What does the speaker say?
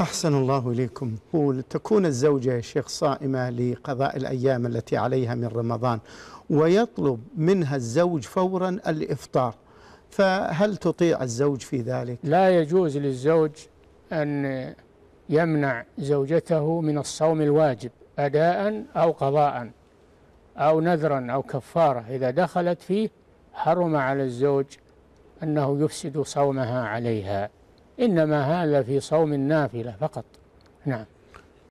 أحسن الله إليكم تكون الزوجة يا شيخ صائمة لقضاء الأيام التي عليها من رمضان ويطلب منها الزوج فورا الإفطار فهل تطيع الزوج في ذلك؟ لا يجوز للزوج أن يمنع زوجته من الصوم الواجب أداء أو قضاء أو نذرا أو كفارة إذا دخلت فيه حرم على الزوج أنه يفسد صومها عليها إنما هذا في صوم النافلة فقط نعم